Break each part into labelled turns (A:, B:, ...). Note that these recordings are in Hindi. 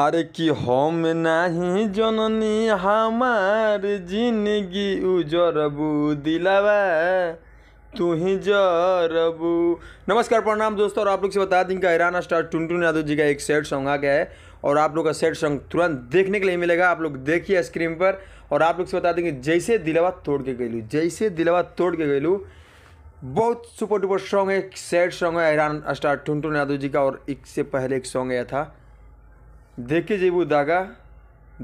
A: अरे कि हम नहीं जननी हमार जिंदगी उजरबू दिलावा तू ही जरबू नमस्कार प्रणाम दोस्तों और आप लोग से बता दें कि ईरान स्टार टुनटुन यादव जी का एक सेट सॉन्ग आ गया है और आप लोग का सेट सॉन्ग तुरंत देखने के लिए मिलेगा आप लोग देखिए स्क्रीन पर और आप लोग से बता देंगे जैसे दिलावा तोड़ के गलू जैसे दिलावा तोड़ के गलू बहुत सुपर डुपर सॉन्ग है एक सैड सॉन्ग है ऐरान स्टार टुनटुन यादव जी का और एक से पहले एक सॉन्ग आया था देखे जेबू दागा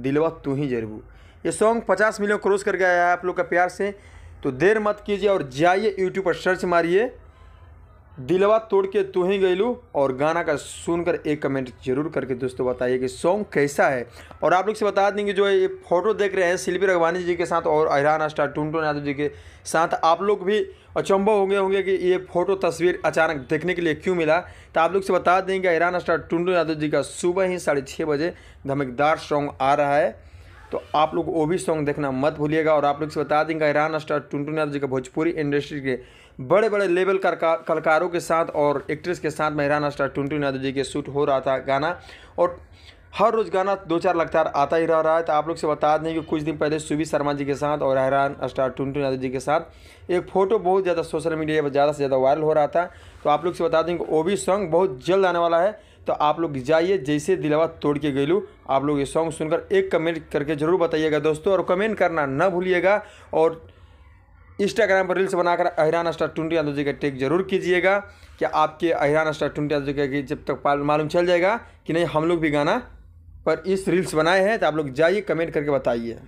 A: दिलवा तू ही जरबू ये सॉन्ग पचास मिलियन क्रॉस करके आया है आप लोग का प्यार से तो देर मत कीजिए और जाइए यूट्यूब पर सर्च मारिए दिलवा तोड़ के तू ही गईलू और गाना का सुनकर एक कमेंट जरूर करके दोस्तों बताइए कि सॉन्ग कैसा है और आप लोग से बता देंगे जो ये फोटो देख रहे हैं शिल्पी रघवानी जी के साथ और अहरान स्टार टुनटुन यादव जी के साथ आप लोग भी अचंभव हो गए होंगे कि ये फोटो तस्वीर अचानक देखने के लिए क्यों मिला तो आप लोग से बता देंगे अहरान स्टार टुनटुन यादव जी का सुबह ही साढ़े बजे धमकदार सॉन्ग आ रहा है तो आप लोग वो भी सॉन्ग देखना मत भूलिएगा और आप लोग से बता देंगे ईरान स्टार टुनटुन जी का भोजपुरी इंडस्ट्री के बड़े बड़े लेवल कलाकारों के साथ और एक्ट्रेस के साथ में ईरान स्टार टुनटुन जी के शूट हो रहा था गाना और हर रोज़ गाना दो चार लगातार आता ही रह रहा है तो आप लोग से बता दें कि कुछ दिन पहले सुबी शर्मा जी के साथ और हैरान स्टार टुनटुन यादव जी के साथ एक फ़ोटो बहुत ज़्यादा सोशल मीडिया पर ज़्यादा से ज़्यादा वायरल हो रहा था तो आप लोग से बता दें कि वो भी सॉन्ग बहुत जल्द आने वाला है तो आप लोग जाइए जैसे दिलावा तोड़ के गैलू आप लोग ये सॉन्ग सुनकर एक कमेंट करके ज़रूर बताइएगा दोस्तों और कमेंट करना ना भूलिएगा और इंस्टाग्राम पर रील्स बनाकर अहिरान स्टार टूंटी यादव जी का टेक जरूर कीजिएगा कि आपके अहिरान स्टार टूंटी यादव जी का जब तक मालूम चल जाएगा कि नहीं हम लोग भी गाना पर इस रील्स बनाए हैं तो आप लोग जाइए कमेंट करके बताइए